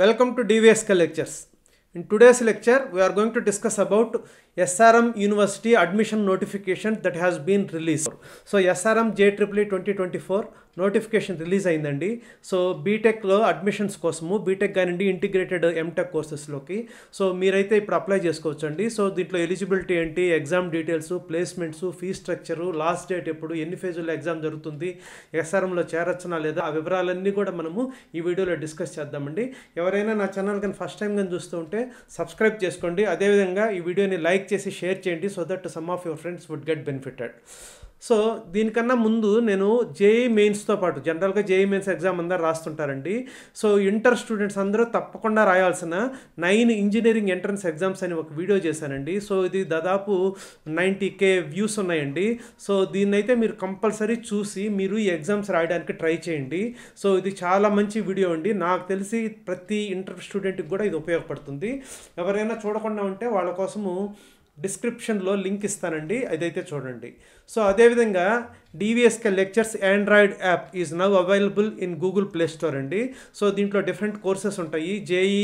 Welcome to DVSK Lectures. In today's lecture, we are going to discuss about SRM University admission notification that has been released. So SRM JEEE 2024 notification release అయిందండి so బీటెక్లో admissions కోసము BTech కానివ్వండి integrated MTech కోర్సెస్లోకి so మీరైతే ఇప్పుడు apply చేసుకోవచ్చండి so దీంట్లో eligibility ఏంటి exam details placements fee structure last date ఎప్పుడు ఎన్ని ఫేజుల్లో ఎగ్జామ్ జరుగుతుంది ఎస్ఆర్ఎంలో చేరొచ్చనా లేదా ఆ వివరాలన్నీ కూడా మనము ఈ వీడియోలో డిస్కస్ చేద్దామండి ఎవరైనా నా ఛానల్ కానీ ఫస్ట్ టైం కానీ చూస్తూ ఉంటే సబ్స్క్రైబ్ చేసుకోండి అదేవిధంగా ఈ వీడియోని లైక్ చేసి షేర్ చేయండి so that some of your friends would get benefited so దీనికన్నా ముందు నేను జేఈ మెయిన్స్తో పాటు జనరల్గా జేఈ మెయిన్స్ ఎగ్జామ్ అందరు రాస్తుంటారండి సో ఇంటర్ స్టూడెంట్స్ అందరూ తప్పకుండా రాయాల్సిన నైన్ ఇంజనీరింగ్ ఎంట్రన్స్ ఎగ్జామ్స్ అని ఒక వీడియో చేశానండి సో ఇది దాదాపు నైంటీ కే వ్యూస్ ఉన్నాయండి సో దీన్నైతే మీరు కంపల్సరీ చూసి మీరు ఈ ఎగ్జామ్స్ రాయడానికి ట్రై చేయండి సో ఇది చాలా మంచి వీడియో అండి నాకు తెలిసి ప్రతి ఇంటర్ స్టూడెంట్కి కూడా ఇది ఉపయోగపడుతుంది ఎవరైనా చూడకుండా ఉంటే వాళ్ళ కోసము డిస్క్రిప్షన్లో లింక్ ఇస్తానండి అదైతే చూడండి సో అదేవిధంగా DVSK lectures Android app is now available in Google Play Store అండి సో దీంట్లో డిఫరెంట్ కోర్సెస్ ఉంటాయి జేఈ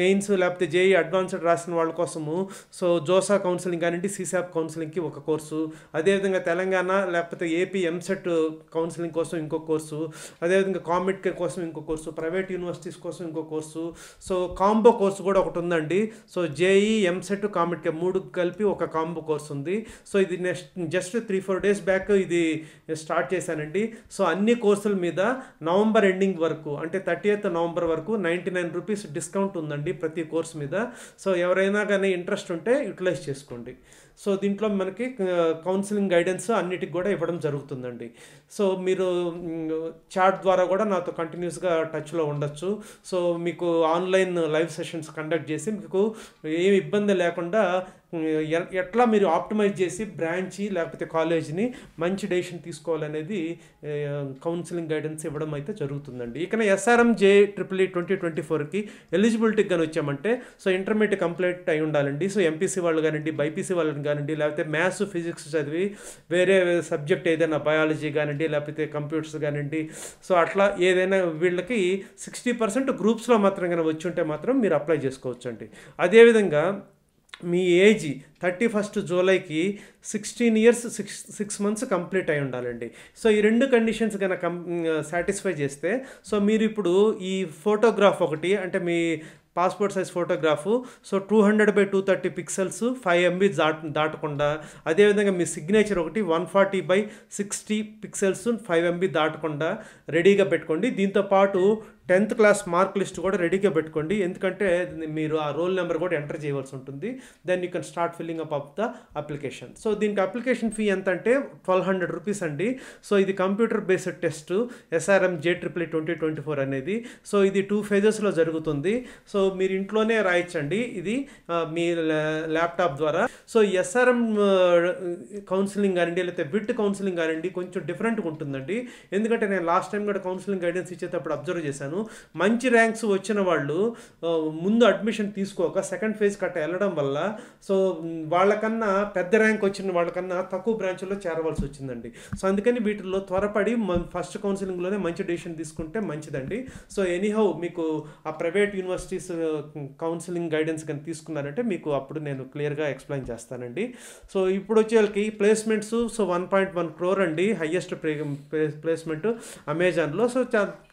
మెయిన్స్ e లేకపోతే జేఈ అడ్వాన్స్డ్ e రాసిన వాళ్ళ కోసము సో జోసా కౌన్సిలింగ్ కానివ్వండి సీసాప్ కౌన్సిలింగ్కి ఒక కోర్సు అదేవిధంగా తెలంగాణ లేకపోతే ఏపీ ఎంసెట్ కౌన్సిలింగ్ కోసం ఇంకో కోర్సు అదేవిధంగా కామెడ్ కోసం ఇంకో కోర్సు ప్రైవేట్ యూనివర్సిటీస్ కోసం ఇంకో కోర్సు సో కాంబో కోర్సు కూడా ఒకటి ఉందండి సో జేఈ ఎంసెట్ కామెడ్ మూడు కలిపి ఒక కాంబో కోర్సు ఉంది సో ఇది next just three four days back ఇది ఇది స్టార్ట్ చేశానండి సో అన్ని కోర్సుల మీద నవంబర్ ఎండింగ్ వరకు అంటే థర్టీ ఎయిత్ నవంబర్ వరకు నైంటీ నైన్ రూపీస్ డిస్కౌంట్ ఉందండి ప్రతి కోర్సు మీద సో ఎవరైనా కానీ ఇంట్రెస్ట్ ఉంటే యూటిలైజ్ చేసుకోండి సో దీంట్లో మనకి కౌన్సిలింగ్ గైడెన్స్ అన్నిటికి కూడా ఇవ్వడం జరుగుతుందండి సో మీరు చాట్ ద్వారా కూడా నాతో కంటిన్యూస్గా టచ్లో ఉండొచ్చు సో మీకు ఆన్లైన్ లైవ్ సెషన్స్ కండక్ట్ చేసి మీకు ఏ ఇబ్బంది లేకుండా ఎట్లా మీరు ఆప్టిమైజ్ చేసి బ్రాంచి లేకపోతే కాలేజీని మంచి డెసిషన్ తీసుకోవాలనేది కౌన్సిలింగ్ గైడెన్స్ ఇవ్వడం అయితే జరుగుతుందండి ఇక SRM J triple E twenty twenty ఫోర్కి ఎలిజిబిలిటీ కానీ వచ్చామంటే సో ఇంటర్మీడియట్ కంప్లీట్ అయి ఉండాలండి సో ఎంపీసీ వాళ్ళు కానివ్వండి బైపీసీ వాళ్ళు కానివ్వండి లేకపోతే మ్యాథ్స్ ఫిజిక్స్ చదివి వేరే సబ్జెక్ట్ ఏదైనా బయాలజీ కానివ్వండి లేకపోతే కంప్యూటర్స్ కానివ్వండి సో అట్లా ఏదైనా వీళ్ళకి సిక్స్టీ పర్సెంట్ గ్రూప్స్లో మాత్రం కానీ వచ్చి ఉంటే మాత్రం మీరు అప్లై చేసుకోవచ్చు అండి అదేవిధంగా మీ ఏజ్ థర్టీ ఫస్ట్ జూలైకి sixteen years six six months complete అయి ఉండాలండి సో ఈ రెండు కండిషన్స్ కనుక సాటిస్ఫై చేస్తే సో మీరు ఇప్పుడు ఈ ఫోటోగ్రాఫ్ ఒకటి అంటే మీ passport size photograph so two hundred by two thirty pixels five MB దాట్ దాటకుండా అదేవిధంగా మీ సిగ్నేచర్ ఒకటి one forty by sixty pixels five MB దాటకుండా రెడీగా పెట్టుకోండి దీంతోపాటు టెన్త్ క్లాస్ మార్క్ లిస్ట్ కూడా రెడీగా పెట్టుకోండి ఎందుకంటే మీరు ఆ రోల్ నెంబర్ కూడా ఎంటర్ చేయవలసి ఉంటుంది then you can start filling up of the application so దీనికి అప్లికేషన్ ఫీ ఎంత అంటే ట్వెల్వ్ హండ్రెడ్ రూపీస్ అండి సో ఇది computer based test SRM J triple twenty twenty four అనేది సో ఇది టూ ఫేజెస్లో జరుగుతుంది సో మీరు ఇంట్లోనే రాయించండి ఇది మీ ల్యాప్టాప్ ద్వారా సో ఎస్ఆర్ఎం కౌన్సిలింగ్ కానివ్వండి లేకపోతే బిట్ కౌన్సిలింగ్ కానివ్వండి కొంచెం డిఫరెంట్గా ఉంటుందండి ఎందుకంటే నేను లాస్ట్ టైం కూడా కౌన్సిలింగ్ గైడెన్స్ ఇచ్చేటప్పుడు అబ్జర్వ్ చేశాను చెప్తున్నాను మంచి ర్యాంక్స్ వచ్చిన వాళ్ళు ముందు అడ్మిషన్ తీసుకోక సెకండ్ ఫేజ్ కట్ట వెళ్ళడం వల్ల సో వాళ్ళకన్నా పెద్ద ర్యాంక్ వచ్చిన వాళ్ళకన్నా తక్కువ బ్రాంచ్లో చేరవలసి వచ్చిందండి సో అందుకని వీటిల్లో త్వరపడి ఫస్ట్ కౌన్సిలింగ్లోనే మంచి డెసిషన్ తీసుకుంటే మంచిదండి సో ఎనీహౌ మీకు ఆ ప్రైవేట్ యూనివర్సిటీస్ కౌన్సిలింగ్ గైడెన్స్ కానీ తీసుకున్నారంటే మీకు అప్పుడు నేను క్లియర్గా ఎక్స్ప్లెయిన్ చేస్తానండి సో ఇప్పుడు వచ్చే వాళ్ళకి placements so one point one crore అండి హయ్యెస్ట్ ప్లేస్మెంట్ అమెజాన్లో సో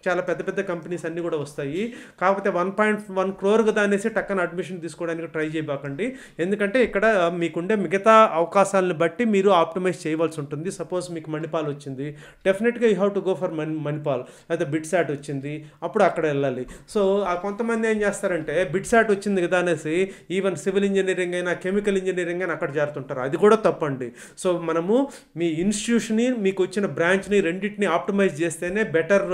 చాలా పెద్ద పెద్ద కంపెనీస్ అన్నీ కూడా వస్తాయి కాకపోతే వన్ పాయింట్ వన్ క్రోర్ కదా అనేసి టక్కన అడ్మిషన్ తీసుకోవడానికి ట్రై చేయబాకండి ఎందుకంటే ఇక్కడ మీకుండే మిగతా అవకాశాలను బట్టి మీరు ఆప్టిమైజ్ చేయవలసి ఉంటుంది సపోజ్ మీకు మణిపాల్ వచ్చింది డెఫినెట్గా you have to go for Mani Manipal లేదా బిట్సాట్ వచ్చింది అప్పుడు అక్కడ వెళ్ళాలి సో ఆ కొంతమంది ఏం చేస్తారంటే బిట్సాట్ వచ్చింది కదా అనేసి ఈవెన్ సివిల్ ఇంజనీరింగ్ అయినా కెమికల్ ఇంజనీరింగ్ అయినా అక్కడ చేరుతుంటారు అది కూడా తప్పండి సో మనము మీ ఇన్స్టిట్యూషన్ని మీకు వచ్చిన బ్రాంచ్ని రెండింటిని ఆప్టిమైజ్ చేస్తేనే బెటర్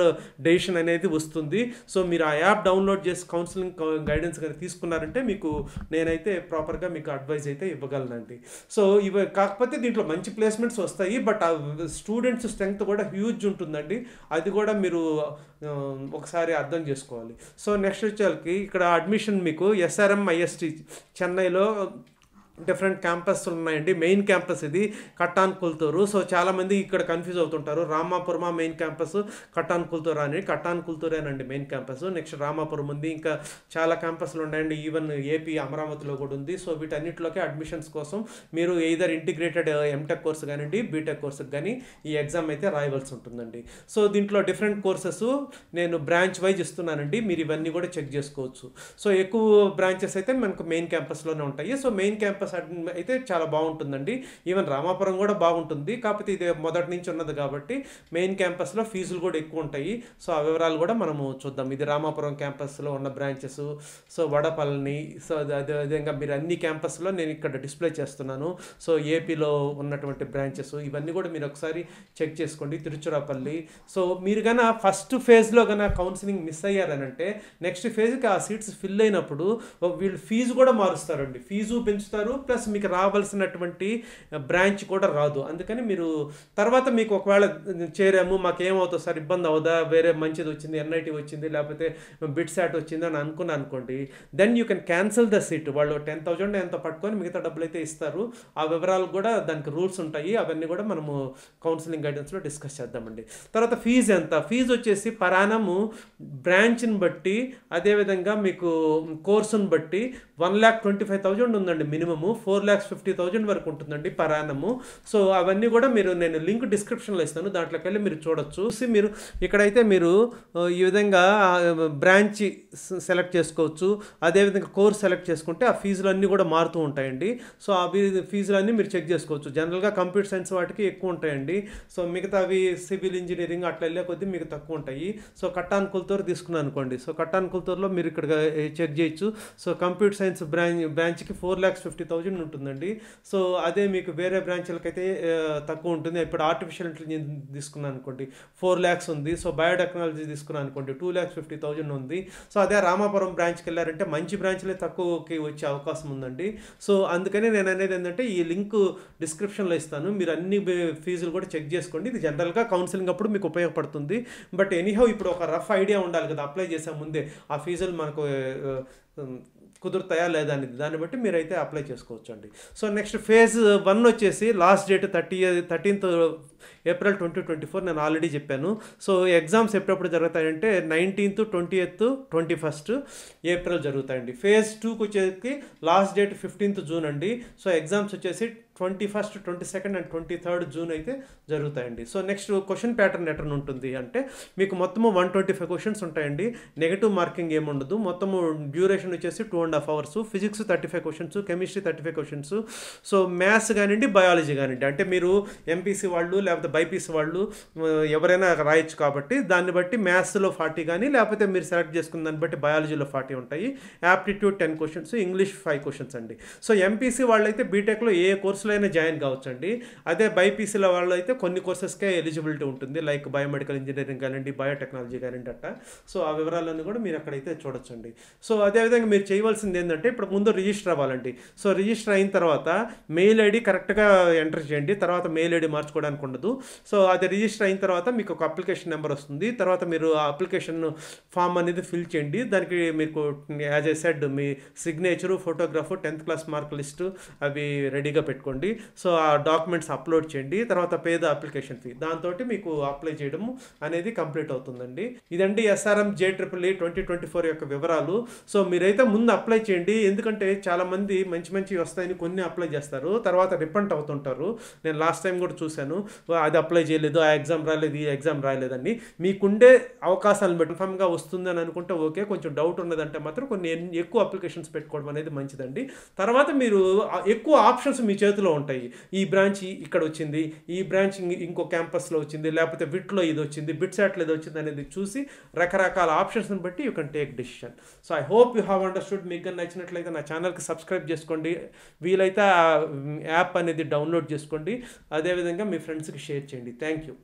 డే సజెషన్ అనేది వస్తుంది సో మీరు ఆ యాప్ డౌన్లోడ్ చేసి కౌన్సిలింగ్ గైడెన్స్ కానీ తీసుకున్నారంటే మీకు నేనైతే ప్రాపర్గా మీకు అడ్వైజ్ అయితే ఇవ్వగలనండి సో ఇవి కాకపోతే దీంట్లో మంచి ప్లేస్మెంట్స్ వస్తాయి బట్ ఆ స్టూడెంట్స్ స్ట్రెంగ్త్ కూడా హ్యూజ్ ఉంటుందండి అది కూడా మీరు ఒకసారి అర్థం చేసుకోవాలి సో నెక్స్ట్ వచ్చేకి ఇక్కడ అడ్మిషన్ మీకు ఎస్ఆర్ఎం ఐఎస్టి చెన్నైలో డిఫరెంట్ క్యాంపస్ ఉన్నాయండి మెయిన్ క్యాంపస్ ఇది కట్టాన్ కుల్తూరు సో చాలామంది ఇక్కడ కన్ఫ్యూజ్ అవుతుంటారు రామాపురమా మెయిన్ క్యాంపస్ కట్టాన్ కుల్తూరు అని కట్టాన్ కుల్తూరేనండి మెయిన్ క్యాంపస్ నెక్స్ట్ రామాపురం ఉంది ఇంకా చాలా క్యాంపస్లు ఉన్నాయండి ఈవెన్ ఏపీ అమరావతిలో కూడా ఉంది సో వీటన్నిటిలోకి అడ్మిషన్స్ కోసం మీరు ఏదర్ ఇంటిగ్రేటెడ్ ఎంటెక్ కోర్స్ కానివ్వండి బీటెక్ కోర్సు కానీ ఈ ఎగ్జామ్ అయితే రాయవలసి ఉంటుందండి సో దీంట్లో డిఫరెంట్ కోర్సెస్ నేను బ్రాంచ్ వైజ్ ఇస్తున్నానండి మీరు ఇవన్నీ కూడా చెక్ చేసుకోవచ్చు సో ఎక్కువ బ్రాంచెస్ అయితే మనకు మెయిన్ క్యాంపస్లోనే ఉంటాయి సో మెయిన్ క్యాంపస్ సడన్ అయితే చాలా బాగుంటుందండి ఈవెన్ రామాపురం కూడా బాగుంటుంది కాకపోతే ఇది మొదటి నుంచి ఉన్నది కాబట్టి మెయిన్ క్యాంపస్లో ఫీజులు కూడా ఎక్కువ ఉంటాయి సో ఆ వివరాలు కూడా మనము చూద్దాం ఇది రామాపురం క్యాంపస్లో ఉన్న బ్రాంచెస్ సో వడపల్లిని సో అదేవిధంగా మీరు అన్ని క్యాంపస్లో నేను ఇక్కడ డిస్ప్లే చేస్తున్నాను సో ఏపీలో ఉన్నటువంటి బ్రాంచెస్ ఇవన్నీ కూడా మీరు ఒకసారి చెక్ చేసుకోండి తిరుచురాపల్లి సో మీరు కన్నా ఫస్ట్ ఫేజ్లో కన్నా కౌన్సిలింగ్ మిస్ అయ్యారనంటే నెక్స్ట్ ఫేజ్కి ఆ సీట్స్ ఫిల్ అయినప్పుడు వీళ్ళు ఫీజు కూడా మారుస్తారండి ఫీజు పెంచుతారు ప్లస్ మీకు రావాల్సినటువంటి బ్రాంచ్ కూడా రాదు అందుకని మీరు తర్వాత మీకు ఒకవేళ చేరాము మాకేమవుతుంది సార్ ఇబ్బంది అవుదా వేరే మంచిది వచ్చింది ఎన్ఐటి వచ్చింది లేకపోతే బిట్ సాట్ వచ్చింది అని అనుకున్న అనుకోండి then you can cancel the seat వాళ్ళు టెన్ థౌజండ్ ఎంత పట్టుకొని మిగతా డబ్బులు అయితే ఇస్తారు ఆ వివరాలు కూడా దానికి రూల్స్ ఉంటాయి అవన్నీ కూడా మనము కౌన్సిలింగ్ గైడెన్స్లో డిస్కస్ చేద్దామండి తర్వాత ఫీజు ఎంత ఫీజు వచ్చేసి పరాణము బ్రాంచ్ని బట్టి అదేవిధంగా మీకు కోర్సును బట్టి one lakh twenty five thousand ఉందండి మినిమము మనము ఫోర్ ల్యాక్స్ ఫిఫ్టీ థౌజండ్ వరకు ఉంటుందండి పరానము సో అవన్నీ కూడా మీరు నేను లింక్ డిస్క్రిప్షన్లో ఇస్తాను దాంట్లోకి వెళ్ళి మీరు చూడొచ్చు మీరు ఇక్కడైతే మీరు ఈ విధంగా బ్రాంచ్ సెలెక్ట్ చేసుకోవచ్చు అదేవిధంగా కోర్స్ సెలెక్ట్ చేసుకుంటే ఆ ఫీజులు అన్నీ కూడా మారుతూ ఉంటాయండి సో ఆ ఫీజులు అన్నీ మీరు చెక్ చేసుకోవచ్చు జనరల్గా కంప్యూటర్ సైన్స్ వాటికి ఎక్కువ ఉంటాయండి సో మిగతా అవి సివిల్ ఇంజనీరింగ్ అట్లా వెళ్ళే కొద్దీ మీకు తక్కువ ఉంటాయి సో కట్టాన్ తీసుకున్నాను అనుకోండి సో కట్టాన్ మీరు ఇక్కడ చెక్ చేయొచ్చు సో కంప్యూటర్ సైన్స్ బ్రాంచ్ బ్రాంచ్కి ఫోర్ ల్యాక్స్ ఫిఫ్టీ థౌజండ్ ఉంటుందండి సో అదే మీకు వేరే బ్రాంచ్లకి అయితే తక్కువ ఉంటుంది ఇప్పుడు ఆర్టిఫిషియల్ ఇంటెలిజెన్స్ తీసుకున్నాను అనుకోండి ఫోర్ ల్యాక్స్ ఉంది సో బయోటెక్నాలజీ తీసుకున్నాను అనుకోండి టూ ల్యాక్స్ ఫిఫ్టీ థౌజండ్ ఉంది సో అదే రామాపురం బ్రాంచ్కి వెళ్ళారంటే మంచి బ్రాంచ్లే తక్కువకి వచ్చే అవకాశం ఉందండి సో అందుకనే నేను అనేది ఏంటంటే ఈ లింక్ డిస్క్రిప్షన్లో ఇస్తాను మీరు అన్ని ఫీజులు కూడా చెక్ చేసుకోండి ఇది జనరల్గా కౌన్సిలింగ్ అప్పుడు మీకు ఉపయోగపడుతుంది బట్ ఎనీహౌ ఇప్పుడు ఒక రఫ్ ఐడియా ఉండాలి కదా అప్లై చేసే ముందే ఆ ఫీజులు మనకు కుదురుతాయా లేదా అనేది దాన్ని బట్టి మీరైతే అప్లై చేసుకోవచ్చు అండి సో నెక్స్ట్ ఫేజ్ వన్ వచ్చేసి last date thirty thirteenth April twenty twenty four నేను ఆల్రెడీ చెప్పాను సో ఎగ్జామ్స్ ఎప్పుడప్పుడు జరుగుతాయంటే nineteenth twenty eighth twenty first April జరుగుతాయండి ఫేజ్ టూకి వచ్చేసి లాస్ట్ డేట్ ఫిఫ్టీన్త్ జూన్ అండి సో ఎగ్జామ్స్ వచ్చేసి twenty first twenty second and twenty third June అయితే జరుగుతాయండి సో నెక్స్ట్ క్వశ్చన్ ప్యాటర్న్ ఎటర్న్ ఉంటుంది అంటే మీకు మొత్తము వన్ ట్వంటీ ఫైవ్ క్వశ్చన్స్ ఉంటాయండి నెగిటివ్ మార్కింగ్ ఏముండదు మొత్తము డ్యూరేషన్ వచ్చేసి two and half hours physics thirty five questions chemistry thirty five questions so maths కానివ్వండి బయాలజీ కానివ్వండి అంటే మీరు ఎంపీసీ వాళ్ళు లేకపోతే బైపీసీ వాళ్ళు ఎవరైనా రాయొచ్చు కాబట్టి దాన్ని బట్టి మ్యాథ్స్లో ఫార్టీ కానీ లేకపోతే మీరు సెలెక్ట్ చేసుకున్న దాన్ని బట్టి బయాలజీలో ఫార్టీ ఉంటాయి aptitude ten questions English five questions అండి సో ఎంపీసీ వాళ్ళు అయితే బీటెక్లో ఏ కోర్సు కోర్సులు అయినా జాయిన్ కావచ్చండి అదే బైపీసీల వాళ్ళు అయితే కొన్ని కోర్సెస్కే ఎలిజిబిలిటీ ఉంటుంది లైక్ బయోమెడికల్ ఇంజనీరింగ్ కానివ్వండి బయోటెక్నాలజీ కానివ్వండి అట్ట సో ఆ వివరాలన్నీ కూడా మీరు అక్కడైతే చూడొచ్చండి సో అదేవిధంగా మీరు చేయవలసింది ఏంటంటే ఇప్పుడు ముందు రిజిస్టర్ అవ్వాలండి సో రిజిస్టర్ అయిన తర్వాత మెయిల్ ఐడి కరెక్ట్గా ఎంటర్ చేయండి తర్వాత మెయిల్ ఐడి మార్చుకోవడానికి ఉండదు సో అది రిజిస్టర్ అయిన తర్వాత మీకు ఒక అప్లికేషన్ నెంబర్ వస్తుంది తర్వాత మీరు ఆ అప్లికేషన్ ఫామ్ అనేది ఫిల్ చేయండి దానికి మీకు యాజ్ ఏ సెడ్ మీ signature photograph tenth class mark list అవి రెడీగా పెట్టుకోండి చేసుకోండి సో ఆ డాక్యుమెంట్స్ అప్లోడ్ చేయండి తర్వాత పేద అప్లికేషన్ ఫీ దాంతో మీకు అప్లై చేయడం అనేది కంప్లీట్ అవుతుందండి ఇదండి SRM J triple E twenty twenty four యొక్క వివరాలు సో మీరైతే ముందు అప్లై చేయండి ఎందుకంటే చాలామంది మంచి మంచి వస్తాయని కొన్ని అప్లై చేస్తారు తర్వాత రిపంట్ అవుతుంటారు నేను లాస్ట్ టైం కూడా చూశాను అది అప్లై చేయలేదు ఆ ఎగ్జామ్ రాలేదు ఈ ఎగ్జామ్ రాలేదని మీకుండే అవకాశాలను బట్టి కన్ఫామ్గా వస్తుందని అనుకుంటే ఓకే కొంచెం డౌట్ ఉన్నదంటే మాత్రం కొన్ని ఎక్కువ అప్లికేషన్స్ పెట్టుకోవడం అనేది మంచిదండి తర్వాత మీరు ఎక్కువ ఆప్షన్స్ మీ చేతిలో బ్రాంచ్లో ఉంటాయి ఈ బ్రాంచ్ ఇక్కడ వచ్చింది ఈ బ్రాంచ్ ఇంకో క్యాంపస్లో వచ్చింది లేకపోతే విట్లో ఇది వచ్చింది సెట్లో ఇది వచ్చింది అనేది చూసి రకరకాల ఆప్షన్స్ని బట్టి you can take decision so I hope you have understood మీకు నచ్చినట్లయితే నా ఛానల్కి సబ్స్క్రైబ్ చేసుకోండి వీలైతే యాప్ అనేది డౌన్లోడ్ చేసుకోండి అదేవిధంగా మీ ఫ్రెండ్స్కి షేర్ చేయండి థ్యాంక్ యూ